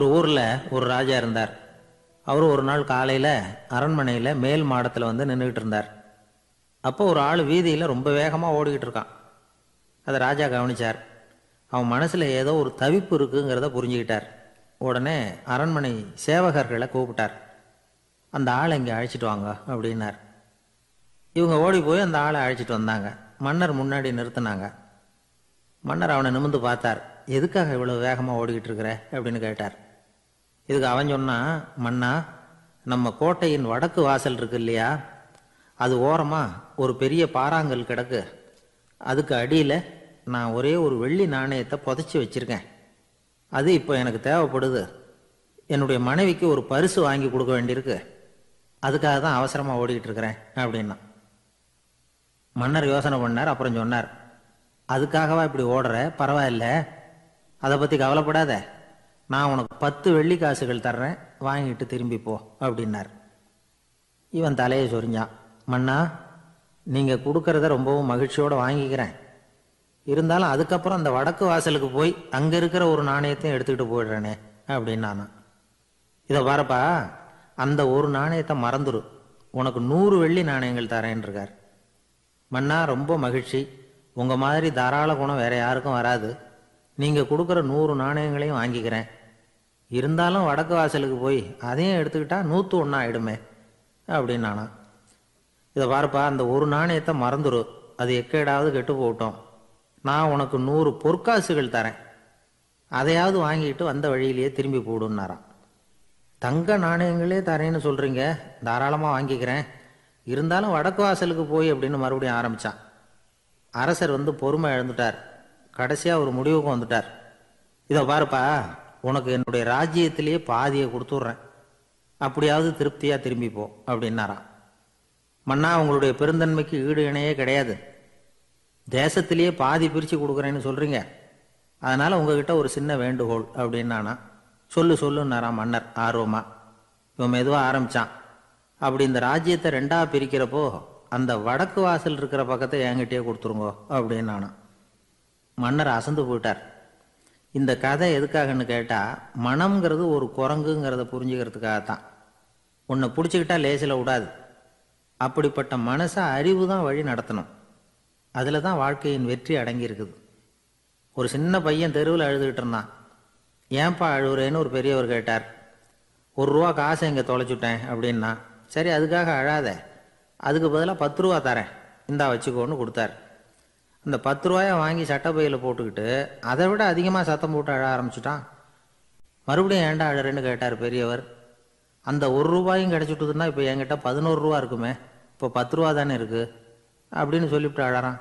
ஒரு ஊரில் ஒரு ராஜா இருந்தார் அவர் ஒரு நாள் காலையில் அரண்மனையில் மேல் மாடத்தில் வந்து நின்றுக்கிட்டு இருந்தார் அப்போ ஒரு ஆள் வீதியில் ரொம்ப வேகமாக ஓடிக்கிட்டு இருக்கான் அதை ராஜா கவனித்தார் அவன் மனசில் ஏதோ ஒரு தவிப்பு இருக்குங்கிறத புரிஞ்சுக்கிட்டார் உடனே அரண்மனை சேவகர்களை கூப்பிட்டார் அந்த ஆளை இங்கே அழைச்சிட்டு வாங்க அப்படின்னார் இவங்க ஓடி போய் அந்த ஆளை அழைச்சிட்டு வந்தாங்க மன்னர் முன்னாடி நிறுத்தினாங்க மன்னர் அவனை நிமிந்து பார்த்தார் எதுக்காக இவ்வளோ வேகமாக ஓடிக்கிட்டு இருக்கிற அப்படின்னு கேட்டார் இதுக்கு அவன் சொன்னான் மன்னா நம்ம கோட்டையின் வடக்கு வாசல் இருக்கு இல்லையா அது ஓரமாக ஒரு பெரிய பாறாங்கல் கிடக்கு அதுக்கு அடியில் நான் ஒரே ஒரு வெள்ளி நாணயத்தை புதைச்சி வச்சுருக்கேன் அது இப்போ எனக்கு தேவைப்படுது என்னுடைய மனைவிக்கு ஒரு பரிசு வாங்கி கொடுக்க வேண்டியிருக்கு அதுக்காக தான் அவசரமாக ஓடிக்கிட்டு இருக்கிறேன் அப்படின்னா மன்னர் யோசனை பண்ணார் அப்புறம் சொன்னார் அதுக்காகவா இப்படி ஓடுற பரவாயில்ல அதை பற்றி கவலைப்படாத நான் உனக்கு பத்து வெள்ளி காசுகள் தர்றேன் வாங்கிட்டு திரும்பி போ அப்படின்னார் இவன் தலையை சொரிஞ்சான் மன்னா நீங்கள் கொடுக்கறத ரொம்பவும் மகிழ்ச்சியோடு வாங்கிக்கிறேன் இருந்தாலும் அதுக்கப்புறம் அந்த வடக்கு வாசலுக்கு போய் அங்கே இருக்கிற ஒரு நாணயத்தையும் எடுத்துக்கிட்டு போயிடுறேனே அப்படின்னு நான் இதை வரப்பா அந்த ஒரு நாணயத்தை மறந்துடும் உனக்கு நூறு வெள்ளி நாணயங்கள் தரேன் இருக்கார் மன்னா ரொம்ப மகிழ்ச்சி உங்கள் மாதிரி தாராள குணம் வேறு யாருக்கும் வராது நீங்கள் கொடுக்குற நூறு நாணயங்களையும் வாங்கிக்கிறேன் இருந்தாலும் வடக்கு வாசலுக்கு போய் அதையும் எடுத்துக்கிட்டா நூற்று ஒன்றா ஆயிடுமே நானா இதை பாருப்பா அந்த ஒரு நாணயத்தை மறந்துடும் அது எக்கேடாவது கெட்டு போகட்டும் நான் உனக்கு நூறு பொற்காசுகள் தரேன் அதையாவது வாங்கிட்டு வந்த வழியிலேயே திரும்பி போடுன்னாரான் தங்க நாணயங்களே தரேன்னு சொல்கிறீங்க தாராளமாக வாங்கிக்கிறேன் இருந்தாலும் வடக்கு வாசலுக்கு போய் அப்படின்னு மறுபடியும் ஆரம்பித்தான் அரசர் வந்து பொறுமை இழந்துட்டார் கடைசியாக ஒரு முடிவுக்கு வந்துட்டார் இதை பாருப்பா உனக்கு என்னுடைய ராஜ்யத்திலேயே பாதியை கொடுத்துட்றேன் அப்படியாவது திருப்தியாக திரும்பிப்போ அப்படின்னாராம் மன்னா அவங்களுடைய பெருந்தன்மைக்கு ஈடு இணையே கிடையாது தேசத்திலேயே பாதி பிரித்து கொடுக்குறேன்னு சொல்கிறீங்க அதனால் உங்ககிட்ட ஒரு சின்ன வேண்டுகோள் அப்படின்னானா சொல்லு சொல்லுன்னாராம் மன்னர் ஆர்வமாக இவன் மெதுவாக ஆரம்பித்தான் அப்படி இந்த ராஜ்யத்தை ரெண்டாக பிரிக்கிறப்போ அந்த வடக்கு வாசல் இருக்கிற பக்கத்தை என்கிட்டயே கொடுத்துருங்கோ அப்படின்னு நானும் மன்னர் அசந்து போயிட்டார் இந்த கதை எதுக்காகன்னு கேட்டால் மனம்ங்கிறது ஒரு குரங்குங்கிறத புரிஞ்சுக்கிறதுக்காக தான் உன்னை பிடிச்சிக்கிட்டா லேசில் விடாது அப்படிப்பட்ட மனசை அறிவு தான் வழி நடத்தணும் அதில் தான் வாழ்க்கையின் வெற்றி அடங்கியிருக்குது ஒரு சின்ன பையன் தெருவில் அழுதுகிட்டு இருந்தான் ஏன்பா அழுகுறேன்னு ஒரு பெரியவர் கேட்டார் ஒரு ரூபா காசை இங்கே தொலைச்சுட்டேன் அப்படின்னா சரி அதுக்காக அழாத அதுக்கு பதிலாக பத்து ரூபா தரேன் இந்தா வச்சுக்கோன்னு கொடுத்தாரு இந்த பத்து ரூபாயை வாங்கி சட்டை பையில் போட்டுக்கிட்டு அதை விட அதிகமாக சத்தம் போட்டு அழ ஆரம்பிச்சிட்டான் மறுபடியும் ஏண்டா அழறேன்னு கேட்டார் பெரியவர் அந்த ஒரு ரூபாயும் கிடச்சிட்டுதுன்னா இப்போ என்கிட்ட பதினோரு ரூபா இருக்குமே இப்போ பத்து ரூபா தானே இருக்குது அப்படின்னு சொல்லிவிட்டு அழறான்